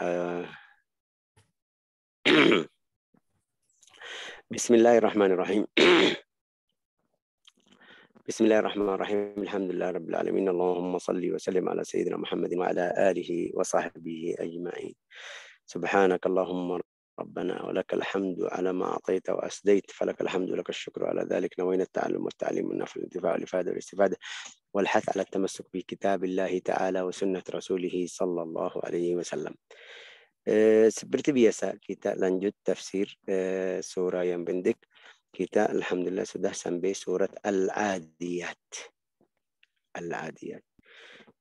آه. بسم الله الرحمن الرحيم بسم الله الرحمن الرحيم الحمد لله رب العالمين اللهم صل وسلم على سيدنا محمد وعلى آله وصحبه أجمعين سبحانك اللهم ربنا ولك الحمد على ما أعطيت وأسديت فلك الحمد ولك الشكر على ذلك نوينا التعلم والتعليم والنفع والانتفاع والإفادة والاستفادة والحث على التمسك بكتاب الله تعالى وسنة رسوله صلى الله عليه وسلم eh, seperti biasa kita lanjut tafsir eh, surah yang pendek kita alhamdulillah sudah sampai surat al-adiyat al-adiyat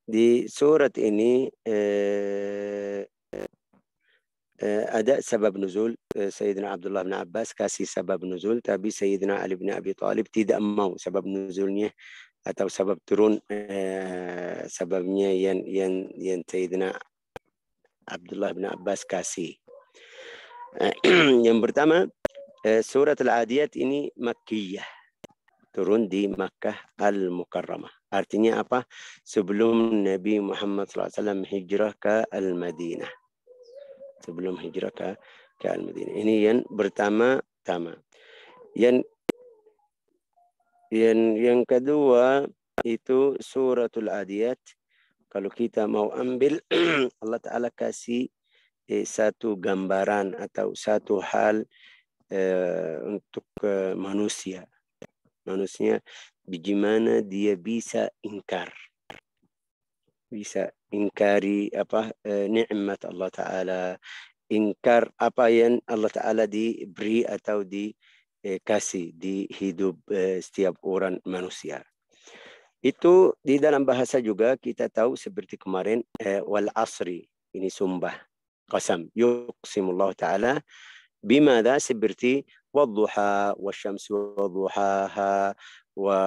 di surat ini eh, ada سبب nuzul, سيدنا Abdullah bin Abbas kasih sebab nuzul tapi Sayyidina Ali bin Abi Thalib tidak mau sebab nuzulnya atau sebab turun eh, sebabnya yang yang yang Sayyidina Abdullah bin Abbas kasih yang pertama surat Al-Adiyat ini Makkiyah turun di Makkah Al-Mukarramah artinya apa sebelum Nabi Muhammad SAW hijrah ke Al-Madinah sebelum hijrah ke ke Al-Madinah. Ini yang pertama-tama. Yang yang yang kedua itu suratul adiyat. Kalau kita mau ambil Allah Taala kasih eh, satu gambaran atau satu hal eh, untuk eh, manusia. Manusia bagaimana dia bisa ingkar bisa ingkari apa eh, nikmat Allah taala ingkar apa yang Allah taala diberi atau di eh, di hidup eh, setiap orang manusia itu di dalam bahasa juga kita tahu seperti kemarin eh, wal asri ini sumbah qasam yuqsimullah taala bimada seperti wadduha wasyamsu wadduhaha wa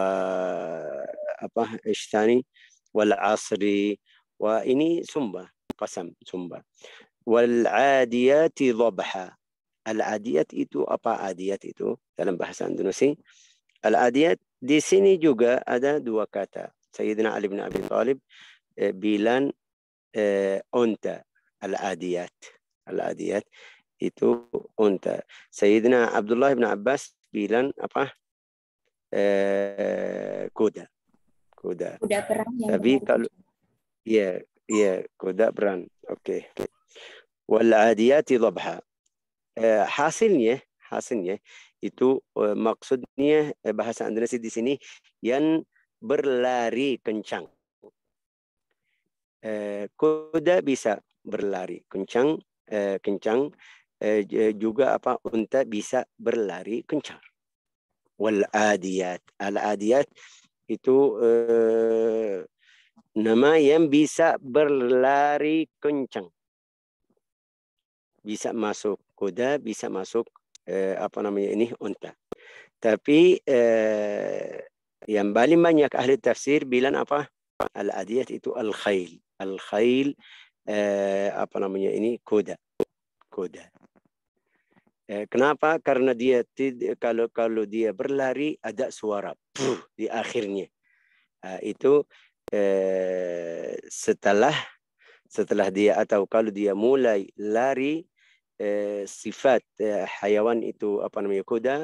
apa istani wal asri wa ini sumpah, qasam sumpah. wal adiyati dhabha al adiyat itu apa adiyat itu dalam bahasa Indonesia al adiyat di sini juga ada dua kata Sayyidina Ali bin Abi Thalib eh, bilang eh, unta al adiyat al adiyat itu unta Sayyidina Abdullah bin Abbas bilan apa eh, kuda kuda. Kuda perang. Yang Tapi perang. kalau ya, iya, iya kuda perang. Oke. Okay. Wal adiyati dhabha. Eh, hasilnya hasilnya itu uh, maksudnya eh, bahasa Indonesia di sini yang berlari kencang. Eh, kuda bisa berlari kencang eh, kencang eh, juga apa unta bisa berlari kencang. Wal adiyat al adiyat itu eh, nama yang bisa berlari kencang. Bisa masuk kuda, bisa masuk eh, apa namanya ini unta. Tapi eh, yang paling banyak ahli tafsir bilang apa? Al-adiyat itu al-khail. Al-khail eh, apa namanya ini kuda. Kuda. Eh, kenapa? Karena dia kalau kalau dia berlari ada suara Puh, di akhirnya. Ah, itu eh, setelah setelah dia atau kalau dia mulai lari eh, sifat eh, hayawan itu apa namanya kuda.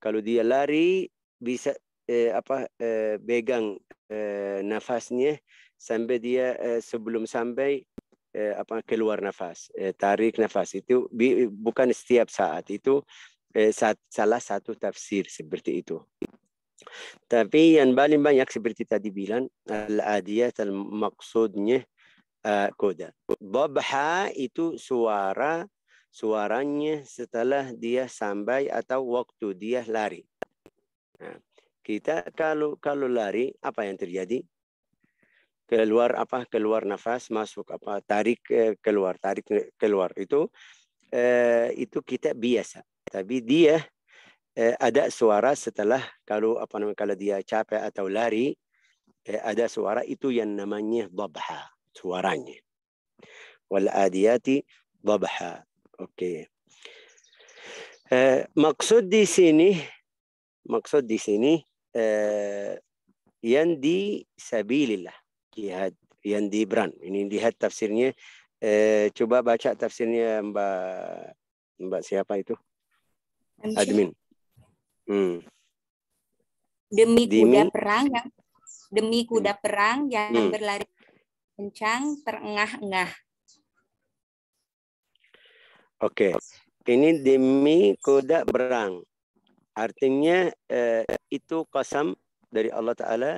Kalau dia lari bisa eh, apa eh, pegang eh, nafasnya sampai dia eh, sebelum sampai eh, apa keluar nafas, eh, tarik nafas itu bi, bukan setiap saat itu eh, saat, salah satu tafsir seperti itu. Tapi yang paling banyak seperti tadi bilang al-adiyat al maksudnya uh, eh, koda. Babha itu suara suaranya setelah dia sampai atau waktu dia lari. Nah, kita kalau kalau lari apa yang terjadi? keluar apa keluar nafas masuk apa tarik eh, keluar tarik eh, keluar itu eh, itu kita biasa tapi dia eh, ada suara setelah kalau apa namanya kalau dia capek atau lari eh, ada suara itu yang namanya babha suaranya wal adiyati babha oke okay. eh, maksud di sini maksud di sini eh, yang di sabilillah jihad yang di Ibran. Ini lihat tafsirnya. Eh, coba baca tafsirnya Mbak Mbak siapa itu? Admin. Hmm. Demi kuda Demi? perang yang demi kuda hmm. perang yang hmm. berlari kencang terengah-engah. Oke, okay. ini demi kuda perang. Artinya eh, itu kasam dari Allah Taala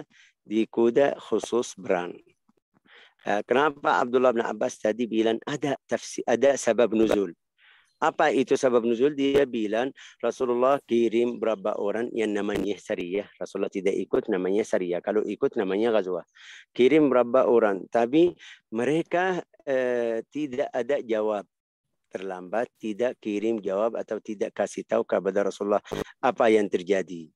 di kuda khusus bran eh, Kenapa Abdullah bin Abbas tadi bilang ada tafsir, ada sebab nuzul? Apa itu sebab nuzul? Dia bilang Rasulullah kirim berapa orang yang namanya syariah. Rasulullah tidak ikut namanya syariah. Kalau ikut namanya ghazwah. Kirim berapa orang. Tapi mereka eh, tidak ada jawab terlambat, tidak kirim jawab atau tidak kasih tahu kepada Rasulullah apa yang terjadi.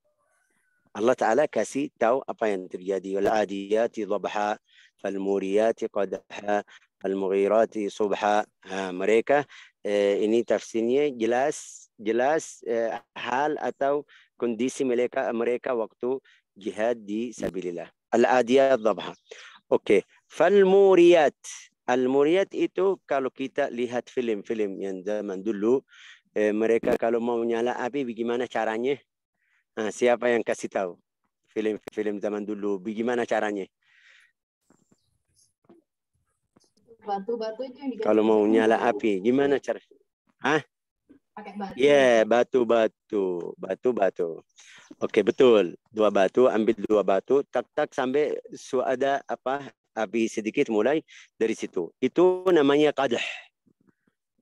Allah Ta'ala kasih tahu apa yang terjadi. Wal-adiyati dhabha, fal-muriyati qadha, al-mughirati subha. Ha, mereka eh, ini tafsirnya jelas jelas eh, hal atau kondisi mereka mereka waktu jihad di sabilillah. Al-adiyat dhabha. Oke, okay. fal-muriyat. Al-muriyat itu kalau kita lihat film-film yang zaman dulu eh, mereka kalau mau nyala api bagaimana caranya? Nah, siapa yang kasih tahu film-film zaman dulu? Bagaimana caranya? Batu-batu Kalau mau nyala api, gimana cara? Hah? Pakai batu. Yeah, batu-batu, batu-batu. Oke, betul. Dua batu, ambil dua batu, tak-tak sampai su ada apa api sedikit mulai dari situ. Itu namanya qadah.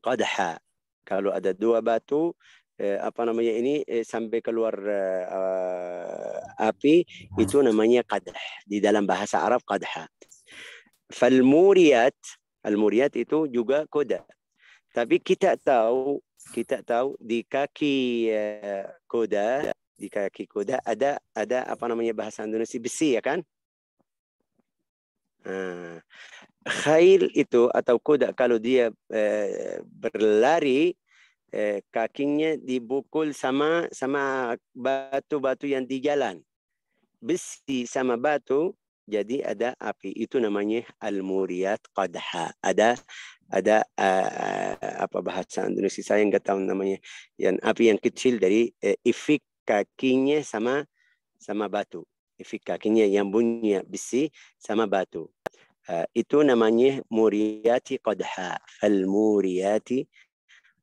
Qadha. Kalau ada dua batu, eh, apa namanya ini eh, sampai keluar eh, api ah. itu namanya qadah di dalam bahasa Arab qadha. Falmuriyat, almuriyat itu juga kuda. Tapi kita tahu kita tahu di kaki eh, kuda di kaki kuda ada ada apa namanya bahasa Indonesia besi ya kan? Nah, khail itu atau kuda kalau dia eh, berlari eh, kakinya dibukul sama sama batu-batu yang di jalan. Besi sama batu, jadi ada api. Itu namanya al-muriyat qadha. Ada ada uh, apa bahasa Indonesia saya nggak tahu namanya. Yang api yang kecil dari eh, ifik kakinya sama sama batu. Ifik kakinya yang bunyi besi sama batu. Uh, itu namanya muriyati qadha. Al-muriyati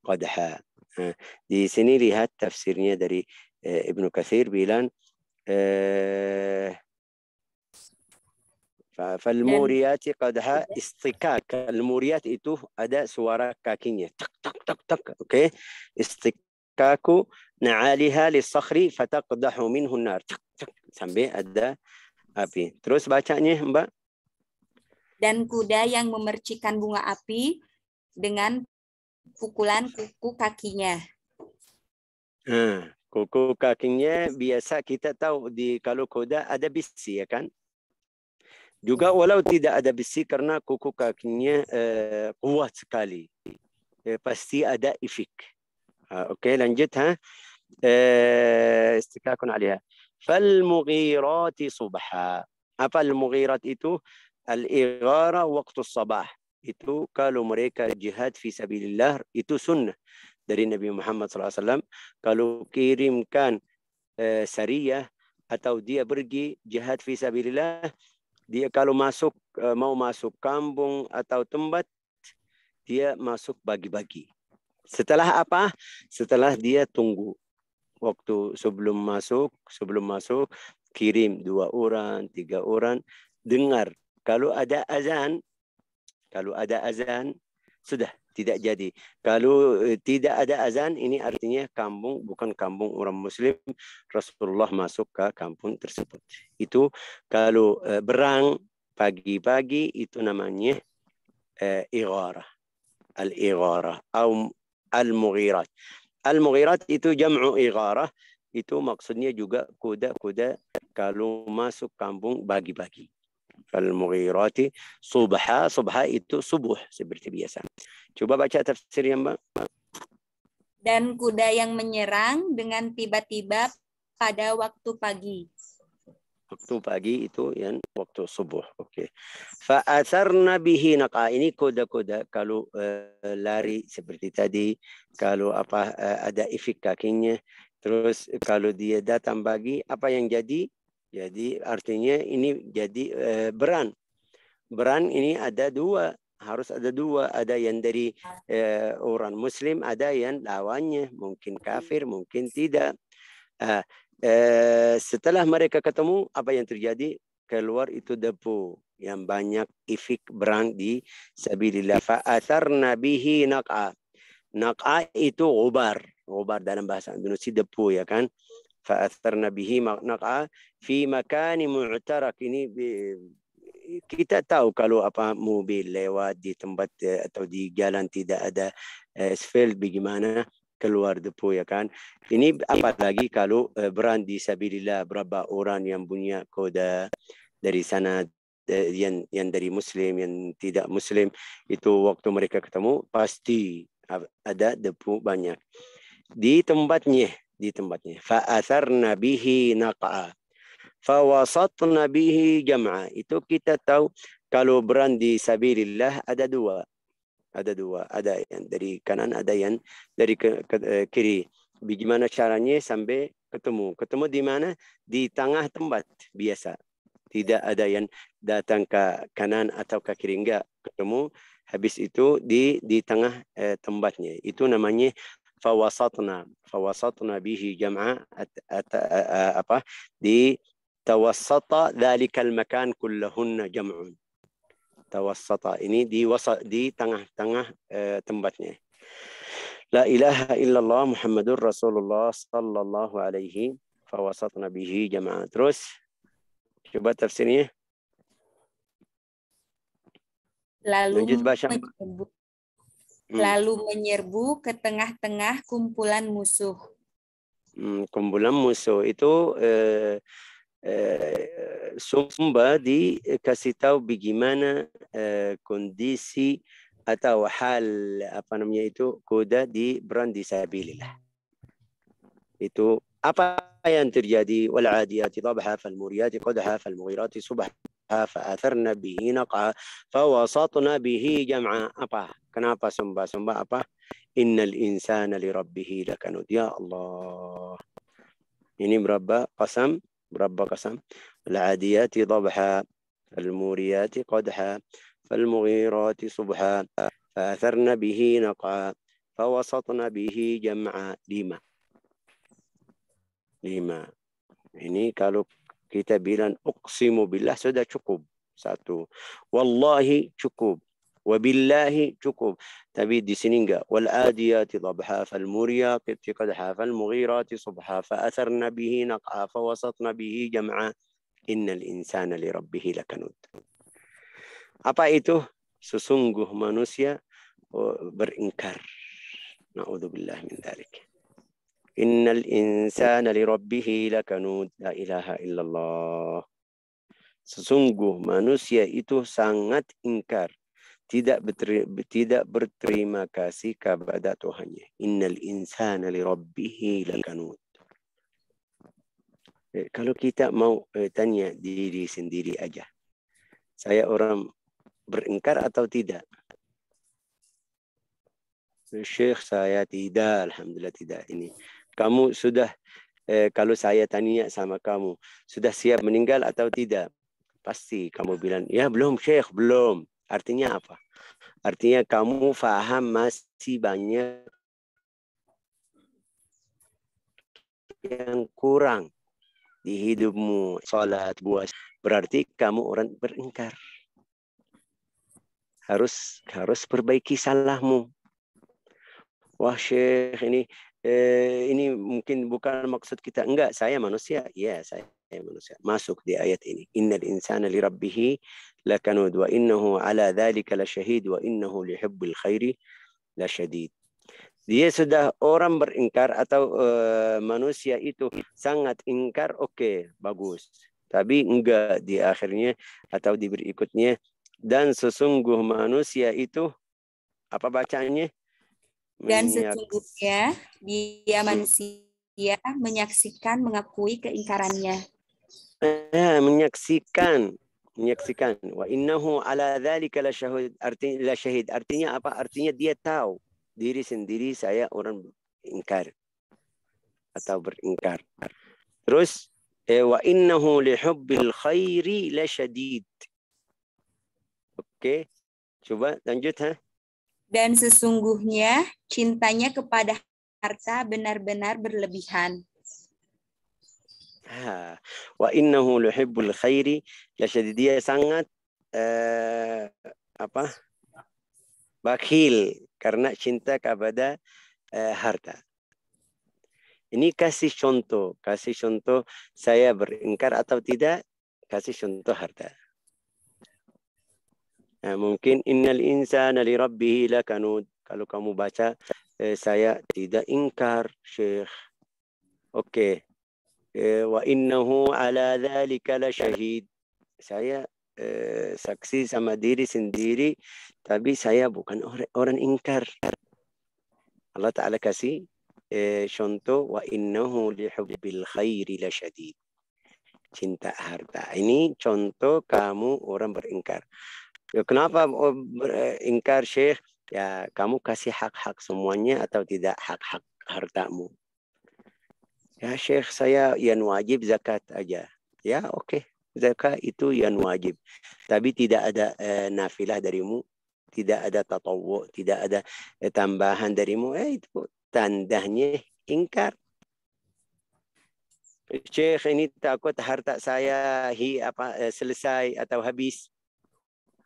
qadha. di sini lihat tafsirnya dari Ibnu bilang qadha istikak. Al-muriyat itu ada suara kakinya. Tak tak tak tak. Oke. Okay. Istikaku na'aliha li sakhri fataqdahu minhu nar. Terus bacanya, Mbak. Dan kuda yang memercikan bunga api dengan pukulan kuku kakinya. Hmm, kuku kakinya biasa kita tahu di kalau kuda ada besi ya kan? Juga hmm. walau tidak ada besi karena kuku kakinya uh, kuat sekali. Uh, pasti ada efek. Uh, Oke okay, lanjut ha. Uh, eh, istikakun alihah. al mughirat itu? Al-ighara waktu subah itu kalau mereka jihad fi sabilillah itu sunnah dari Nabi Muhammad SAW. Kalau kirimkan e, syariah atau dia pergi jihad fi sabilillah, dia kalau masuk e, mau masuk kampung atau tempat, dia masuk bagi-bagi. Setelah apa? Setelah dia tunggu waktu sebelum masuk, sebelum masuk kirim dua orang, tiga orang, dengar. Kalau ada azan, kalau ada azan, sudah tidak jadi. Kalau eh, tidak ada azan, ini artinya kampung bukan kampung orang Muslim. Rasulullah masuk ke kampung tersebut. Itu kalau eh, berang pagi-pagi itu namanya eh, igharah. Al-igharah atau al-mughirat. Al-mughirat itu jam'u igharah. Itu maksudnya juga kuda-kuda kalau masuk kampung bagi-bagi al mughirati subha. Subha itu subuh seperti biasa. Coba baca tafsirnya Mbak. Dan kuda yang menyerang dengan tiba-tiba pada waktu pagi. Waktu pagi itu yang waktu subuh. Oke. Fa'athar Nabihi naqa. Ah, ini kuda-kuda kalau uh, lari seperti tadi, kalau apa uh, ada efek kakinya, terus kalau dia datang pagi, apa yang jadi? Jadi artinya ini jadi eh, beran. Beran ini ada dua, harus ada dua. Ada yang dari eh, orang Muslim, ada yang lawannya, mungkin kafir, mungkin tidak. Eh, eh, setelah mereka ketemu, apa yang terjadi? Keluar itu debu yang banyak ifik beran di sabilillah. Fa'athar nabihi naq'a. Naq'a itu ubar. Ubar dalam bahasa Indonesia debu ya kan fa'atharna bihi naq'a fi makani mu'tarak ini kita tahu kalau apa mobil lewat di tempat atau di jalan tidak ada eh, asfalt bagaimana keluar depo ya kan ini apalagi kalau eh, brand di sabilillah berapa orang yang punya kode dari sana eh, yang yang dari muslim yang tidak muslim itu waktu mereka ketemu pasti ada depo banyak di tempatnya di tempatnya. nabihi bihi naqa'a. Fawasatna nabihi jam'a. Itu kita tahu kalau beran di sabirillah ada dua. Ada dua. Ada yang dari kanan, ada yang dari ke, ke, eh, kiri. Bagaimana caranya sampai ketemu. Ketemu di mana? Di tengah tempat biasa. Tidak ada yang datang ke kanan atau ke kiri. Enggak. Ketemu habis itu di di tengah eh, tempatnya. Itu namanya fawasatna fawasatna bihi jam'a apa di tawassata dzalikal makan kullahunna jama'a tawasata ini di wasa, di tengah-tengah eh, tempatnya la ilaha illallah muhammadur rasulullah sallallahu alaihi fawasatna bihi jam'a terus coba tafsirnya lalu bahasa hmm. lalu menyerbu ke tengah-tengah kumpulan musuh. Hmm, kumpulan musuh itu eh, eh, sumba dikasih tahu bagaimana eh, kondisi atau hal apa namanya itu kuda di brandi disabilillah. Itu apa yang terjadi wal adiyati dhabha fal muriyati qadha fal mughirati subha nasiha fa'atharna bihi naq'a fawasatna bihi jam'a apa kenapa sembah-sembah apa innal insana li rabbih lakanud ya Allah ini berapa qasam berapa qasam al-adiyati dhabha fal-muriyati qadha فالمغيرات صبحا فأثرن به نقعا فوسطن به جمعا لما لما ini kalau kita bilang uqsimu billah sudah cukup satu wallahi cukup wabillahi cukup tapi di sini enggak wal adiyati dhabha fal muriyati qadha fal mughirati subha fa atharna bihi naqha fa wasatna bihi jam'a innal insana li rabbih lakanud apa itu sesungguh manusia beringkar naudzubillah min dzalik Innal insana li lakanud. La ilaha illallah. Sesungguh manusia itu sangat ingkar. Tidak, berteri, tidak berterima kasih kepada Tuhannya. Innal insana li lakanud. Eh, kalau kita mau eh, tanya diri sendiri aja. Saya orang berengkar atau tidak? Eh, Syekh saya tidak, Alhamdulillah tidak ini. Kamu sudah eh, kalau saya tanya sama kamu, sudah siap meninggal atau tidak? Pasti kamu bilang, ya belum Syekh, belum. Artinya apa? Artinya kamu faham masih banyak yang kurang di hidupmu. Salat, buas. Berarti kamu orang beringkar. Harus harus perbaiki salahmu. Wah Syekh ini eh, ini mungkin bukan maksud kita enggak saya manusia ya saya manusia masuk di ayat ini innal insana li rabbih lakanud wa innahu ala dzalika lasyahid wa innahu lihibbul khairi la lasyadid dia sudah orang beringkar atau uh, manusia itu sangat ingkar oke okay, bagus tapi enggak di akhirnya atau di berikutnya dan sesungguh manusia itu apa bacanya? dan iya. sesungguhnya dia manusia menyaksikan mengakui keingkarannya eh, menyaksikan menyaksikan wa innahu ala dzalika la syahid artinya la syahid artinya apa artinya dia tahu diri sendiri saya orang ingkar atau beringkar terus eh, wa innahu li khairi la syadid oke okay. coba lanjut ha dan sesungguhnya cintanya kepada harta benar-benar berlebihan. Ah, wa innahu luhibbul khairi. Ya jadi dia sangat eh, apa? Bakhil karena cinta kepada eh, harta. Ini kasih contoh, kasih contoh saya beringkar atau tidak, kasih contoh harta. mungkin innal insana li rabbih lakanud kalau kamu baca eh, saya tidak ingkar Syekh oke okay. eh, wa innahu ala dzalika lasyahid saya eh, saksi sama diri sendiri tapi saya bukan orang, orang ingkar Allah taala kasih eh, contoh wa innahu li hubbil khairi lasyadid cinta harta ini contoh kamu orang beringkar Ya, kenapa oh, ingkar Syekh? Ya, kamu kasih hak-hak semuanya atau tidak hak-hak hartamu? Ya Syekh, saya yang wajib zakat aja. Ya, oke. Okay. Zakat itu yang wajib. Tapi tidak ada eh, nafilah darimu. Tidak ada tatawu. Tidak ada eh, tambahan darimu. Eh, itu tandanya ingkar. Syekh ini takut harta saya hi apa eh, selesai atau habis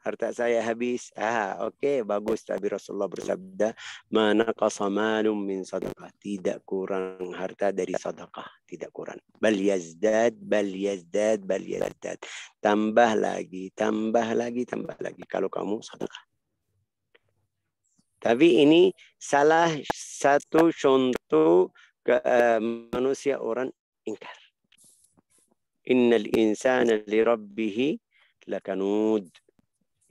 harta saya habis. Ah, oke, okay, bagus. Tapi Rasulullah bersabda, mana kasamalum min sadaqah." Tidak kurang harta dari sedekah, tidak kurang. Bal yazdad, bal yazdad, bal yazdad. Tambah lagi, tambah lagi, tambah lagi kalau kamu sedekah. Tapi ini salah satu contoh ke, uh, manusia orang ingkar. Innal insana li rabbihi lakanud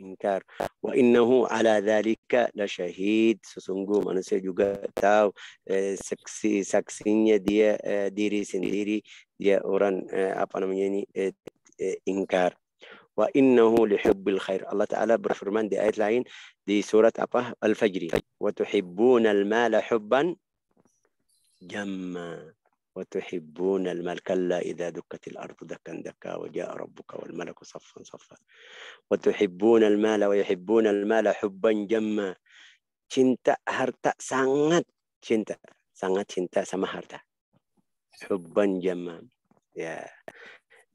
إنكار وإنه على ذلك لشهيد سسنقوم أنا سيجوغا تاو آه، سكسي سكسينيا دي آه، ديري سنديري دي أوران آه، أبانا إنكار وإنه لحب الخير الله تعالى برفرمان دي آيات لعين دي سورة أبا الفجر وتحبون المال حبا جما وتحبون الملك لا إذا دكت الأرض دكا دكا وجاء ربك والملك صفا صفا وتحبون المال ويحبون المال حبا جما cinta harta sangat cinta sangat cinta sama harta hubban jama ya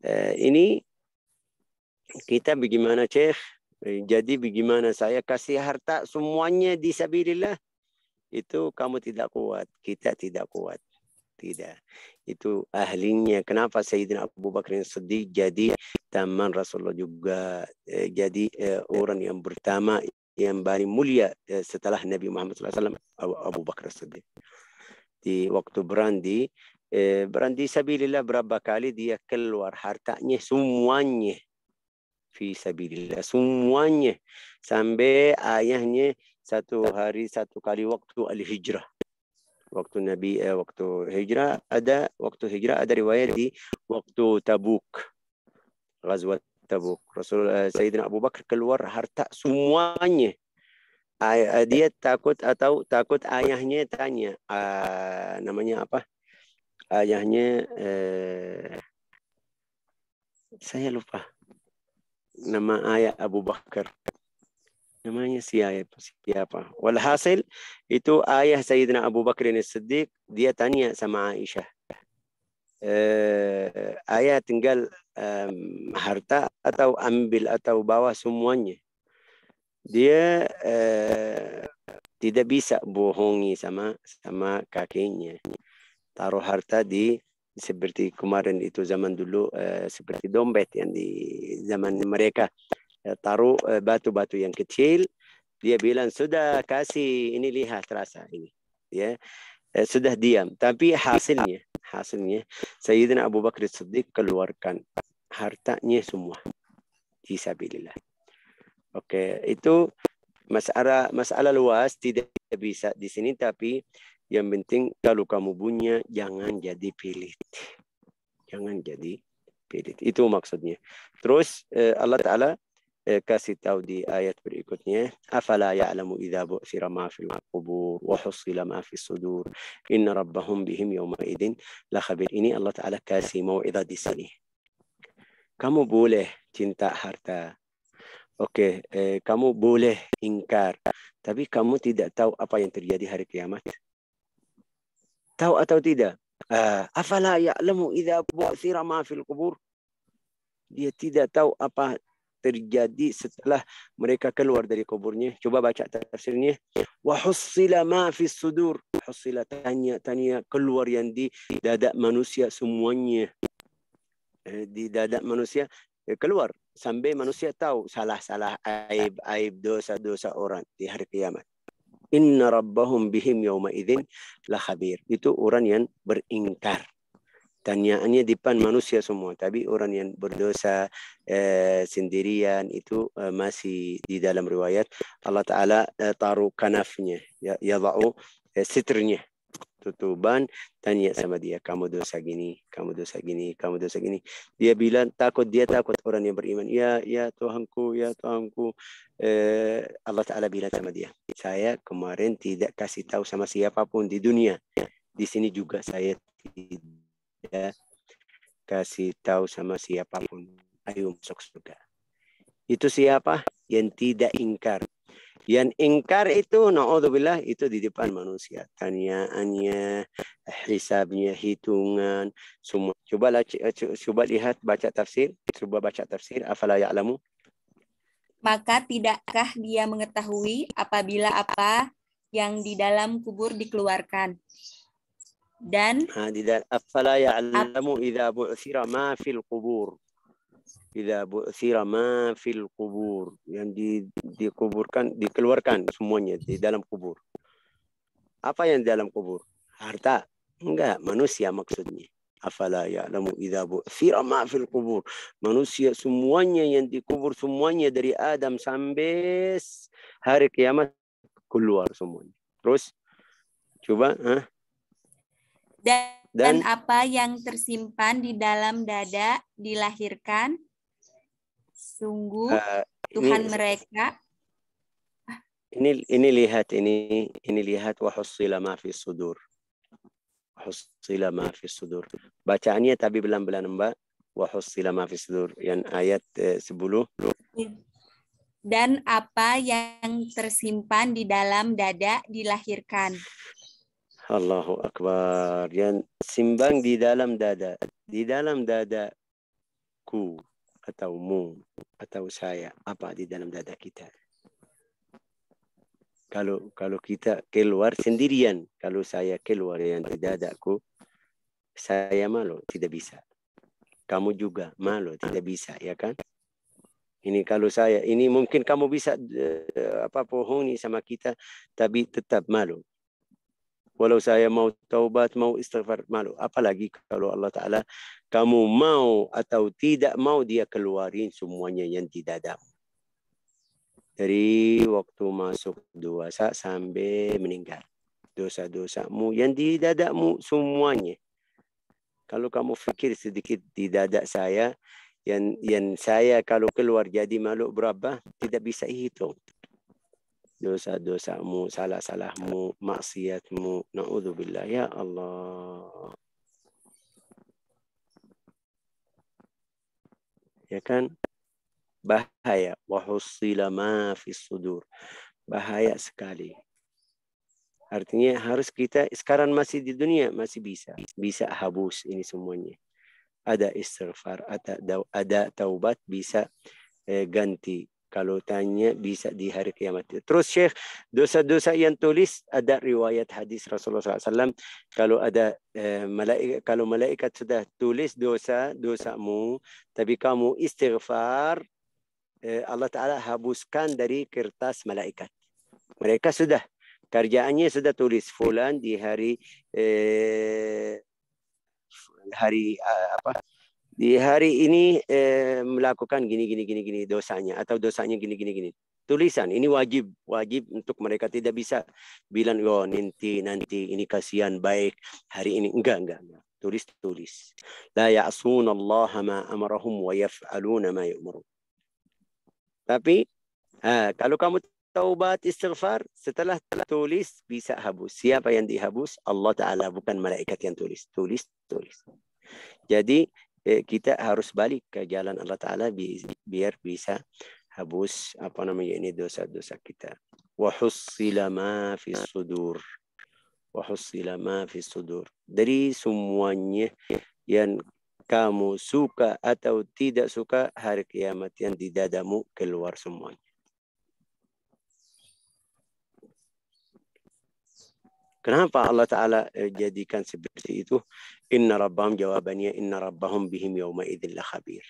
eh, ini kita bagaimana Syekh eh, jadi bagaimana saya kasih harta semuanya di sabilillah itu kamu tidak kuat kita tidak kuat tidak. Itu ahlinya. Kenapa Sayyidina Abu Bakar yang sedih jadi taman Rasulullah juga eh, jadi eh, orang yang pertama yang paling mulia eh, setelah Nabi Muhammad SAW Abu, Abu Bakar sedih Di waktu berandi eh, berandi sabillillah sabilillah berapa kali dia keluar hartanya semuanya fi sabilillah semuanya sampai ayahnya satu hari satu kali waktu al-hijrah waktu Nabi eh, waktu hijrah ada waktu hijrah ada riwayat di waktu Tabuk. Ghazwat Tabuk. Rasul eh, Sayyidina Abu Bakar keluar harta semuanya. Eh, dia takut atau takut ayahnya tanya uh, namanya apa? Ayahnya eh, saya lupa nama ayah Abu Bakar namanya siapa siapa walhasil itu ayah Sayyidina Abu Bakr sedih dia tanya sama Aisyah eh, ayah tinggal um, harta atau ambil atau bawa semuanya dia eh, tidak bisa bohongi sama sama kakeknya taruh harta di seperti kemarin itu zaman dulu eh, seperti dompet yang di zaman mereka Eh, taruh eh, batu-batu yang kecil. Dia bilang sudah kasih ini lihat rasa ini. Ya eh, sudah diam. Tapi hasilnya, hasilnya Sayyidina Abu Bakar Siddiq keluarkan hartanya semua. sabilillah. Oke, okay. itu masalah masalah luas tidak bisa di sini tapi yang penting kalau kamu punya jangan jadi pilih. Jangan jadi pilih. Itu maksudnya. Terus Allah Taala Eh, kasih tahu di ayat berikutnya afala ya'lamu idza bu'thira ma fil qubur wa husila ma fis sudur inna rabbahum bihim yawma idin la khabir ini Allah taala kasih mau'idah di sini kamu boleh cinta harta Oke, okay, eh, kamu boleh ingkar, tapi kamu tidak tahu apa yang terjadi hari kiamat. Tahu atau tidak? Uh, afala ya'lamu idza bu'thira ma fil qubur? Dia tidak tahu apa terjadi setelah mereka keluar dari kuburnya. Coba baca tafsirnya. Wa hussila ma fi sudur. Hussila tanya tanya keluar yang di dada manusia semuanya. Eh, di dada manusia eh, keluar sampai manusia tahu salah-salah aib aib dosa-dosa orang di hari kiamat. Inna rabbahum bihim yawma idhin lakhabir. Itu orang yang beringkar tanyaannya di depan manusia semua tapi orang yang berdosa eh, sendirian itu eh, masih di dalam riwayat Allah taala eh, taruh kanafnya ya yadau eh, sitrnya tutuban tanya sama dia kamu dosa gini kamu dosa gini kamu dosa gini dia bilang takut dia takut orang yang beriman ya ya Tuhanku ya Tuhanku eh, Allah Taala bilang sama dia saya kemarin tidak kasih tahu sama siapapun di dunia di sini juga saya ya kasih tahu sama siapapun ayo masuk surga itu siapa yang tidak ingkar yang ingkar itu, na'udzubillah, itu di depan manusia. Tanyaannya, hisabnya, hitungan, semua. Coba, coba lihat, baca tafsir. Coba baca tafsir, afala ya'lamu. Maka tidakkah dia mengetahui apabila apa yang di dalam kubur dikeluarkan? dan ah, afala ya'lamu idza bu'thira ma fil qubur idza bu'thira ma fil qubur yang di dikuburkan dikeluarkan semuanya di dalam kubur apa yang dalam kubur harta enggak manusia maksudnya afala ya'lamu idza bu'thira ma fil qubur manusia semuanya yang dikubur semuanya dari Adam sampai hari kiamat keluar semuanya terus coba ah dan, dan apa yang tersimpan di dalam dada dilahirkan sungguh uh, Tuhan mereka ini ini lihat ini ini lihat wahsila ma fi sudur wahsila ma fi sudur bacaannya tapi belan-belan Mbak wahsila ma fi sudur yang ayat eh, 10 dan apa yang tersimpan di dalam dada dilahirkan Allahu Akbar. Yang simbang di dalam dada. Di dalam dada ku atau mu atau saya. Apa di dalam dada kita? Kalau kalau kita keluar sendirian. Kalau saya keluar yang di dadaku. Saya malu. Tidak bisa. Kamu juga malu. Tidak bisa. Ya kan? Ini kalau saya, ini mungkin kamu bisa uh, apa bohongi sama kita, tapi tetap malu. Walau saya mau taubat, mau istighfar, malu. Apalagi kalau Allah Ta'ala, kamu mau atau tidak mau, dia keluarin semuanya yang di dadamu. Dari waktu masuk dosa sampai meninggal. Dosa-dosamu yang di dadamu semuanya. Kalau kamu fikir sedikit di dada saya, yang yang saya kalau keluar jadi malu berapa tidak bisa hitung dosa-dosamu, salah-salahmu, maksiatmu. Na'udzubillah ya Allah. Ya kan? Bahaya. Wahusila ma fis sudur. Bahaya sekali. Artinya harus kita, sekarang masih di dunia, masih bisa. Bisa habus ini semuanya. Ada istighfar, ada, taubat, bisa eh, ganti kalau tanya bisa di hari kiamat. Terus Syekh, dosa-dosa yang tulis ada riwayat hadis Rasulullah SAW. Kalau ada eh, malaikat, kalau malaikat sudah tulis dosa dosamu, tapi kamu istighfar, eh, Allah Taala habuskan dari kertas malaikat. Mereka sudah kerjaannya sudah tulis fulan di hari eh, hari eh, apa di hari ini eh, melakukan gini gini gini gini dosanya atau dosanya gini gini gini tulisan ini wajib wajib untuk mereka tidak bisa bilang oh nanti nanti ini kasihan baik hari ini enggak enggak, enggak. tulis tulis la ya'sun Allah ma amarahum wa yaf'aluna ma yu'marun tapi ha, kalau kamu taubat istighfar setelah tulis bisa habus siapa yang dihabus Allah taala bukan malaikat yang tulis tulis tulis jadi eh, kita harus balik ke jalan Allah Ta'ala bi biar bisa habus apa namanya ini dosa-dosa kita. Wahussila ma fi sudur. Wahussila ma fi sudur. Dari semuanya yang kamu suka atau tidak suka hari kiamat yang di dadamu keluar semuanya. Kenapa Allah Ta'ala eh, jadikan seperti itu? Inna rabbahum jawabannya inna rabbahum bihim yawma idzillah khabir.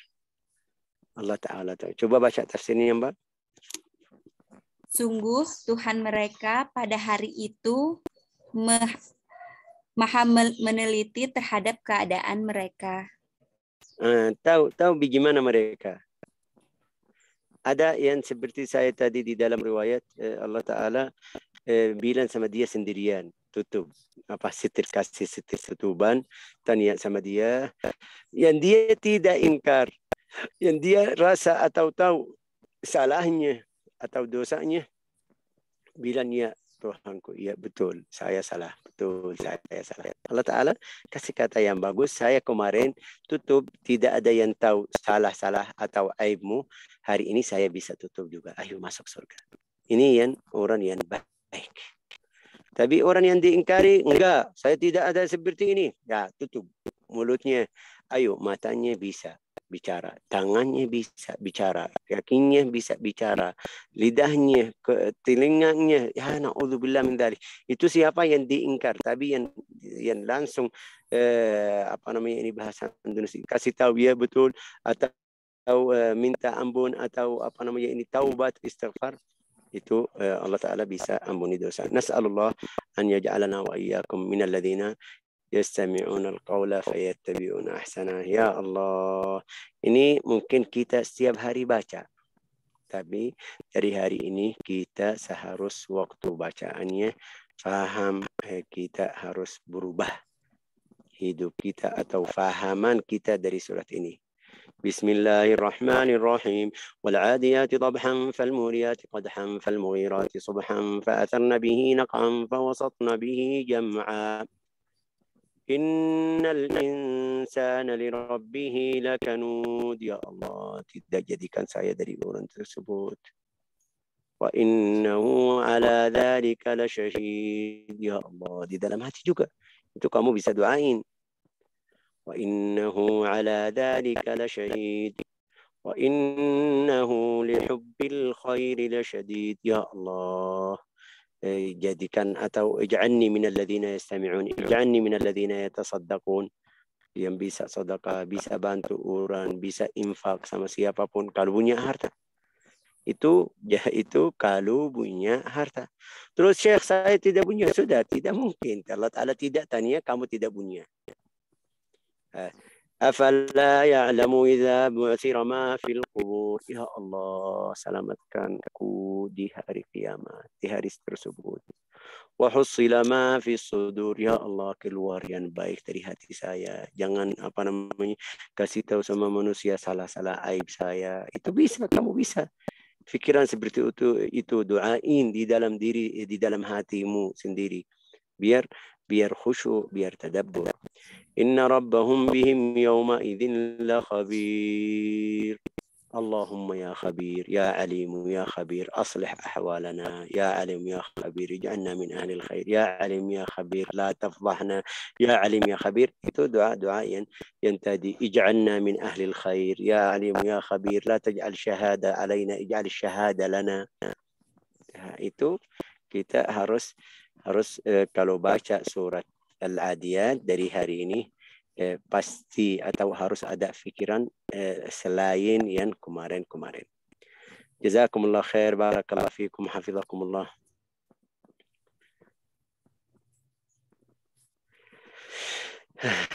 Allah Ta'ala tahu. Coba baca tafsirnya Mbak. Sungguh Tuhan mereka pada hari itu maha meneliti terhadap keadaan mereka. Uh, tahu tahu bagaimana mereka. Ada yang seperti saya tadi di dalam riwayat eh, Allah Taala uh, bilang sama dia sendirian tutup apa sitir kasih sitir setuban tanya sama dia yang dia tidak ingkar yang dia rasa atau tahu salahnya atau dosanya bilang bilangnya Tuhanku iya betul saya salah betul saya salah Allah Taala kasih kata yang bagus saya kemarin tutup tidak ada yang tahu salah salah atau aibmu hari ini saya bisa tutup juga ayo masuk surga ini yang orang yang baik tapi orang yang diingkari, enggak, saya tidak ada seperti ini. Ya, tutup mulutnya. Ayo, matanya bisa bicara, tangannya bisa bicara, kakinya bisa bicara, lidahnya, telinganya, ya naudzubillah min dari. Itu siapa yang diingkar, tapi yang yang langsung eh, apa namanya ini bahasa Indonesia kasih tahu ya betul atau atau eh, minta ampun atau apa namanya ini taubat istighfar itu eh, Allah Ta'ala bisa ampuni dosa. Nas'alullah an yaj'alana wa iyyakum minalladzina yastami'una al-qawla fayattabi'una ahsana. Ya Allah. Ini mungkin kita setiap hari baca. Tapi dari hari ini kita seharus waktu bacaannya faham eh, kita harus berubah hidup kita atau fahaman kita dari surat ini. بسم الله الرحمن الرحيم والعاديات ضبحا فالموريات قدحا فالمغيرات صبحا فأثرن به نقعا فوسطن به جمعا إن الإنسان لربه لكنود يا الله tidak jadikan saya dari orang tersebut وإنه على ذلك لشهيد يا الله دي دلماتي جوكا انتو itu kamu bisa وإنه على ذلك لشهيد وإنه لحب الخير لشديد يا الله jadikan أتوا اجعلني من الذين يستمعون اجعلني من الذين يتصدقون yang bisa sedekah, bisa bantu orang, bisa infak sama siapapun kalau punya harta. Itu ya itu kalau punya harta. Terus Syekh saya tidak punya sudah tidak mungkin. Allah Taala tidak tanya kamu tidak punya. Afala ya'lamu idza bu'thira ma fil qubur. Ya Allah, selamatkan aku di hari kiamat, di hari tersebut. Wa husila ma fi sudur. Ya Allah, keluar yang baik dari hati saya. Jangan apa namanya kasih tahu sama manusia salah-salah aib saya. Itu bisa, kamu bisa. Pikiran seperti itu itu doain di dalam diri di dalam hatimu sendiri. Biar بير تدبر إن ربهم بهم يومئذ لخبير اللهم يا خبير يا عليم يا خبير أصلح أحوالنا يا عليم يا خبير اجعلنا من أهل الخير يا عليم يا خبير لا تفضحنا يا عليم يا خبير itu دعاء دعاء ينتهي اجعلنا من أهل الخير يا عليم يا خبير لا تجعل شهادة علينا اجعل الشهادة لنا itu kita harus harus eh, kalau baca surat Al-Adiyat dari hari ini eh, pasti atau harus ada pikiran eh, selain yang kemarin-kemarin. Jazakumullah khair, barakallahu fikum, hafizakumullah.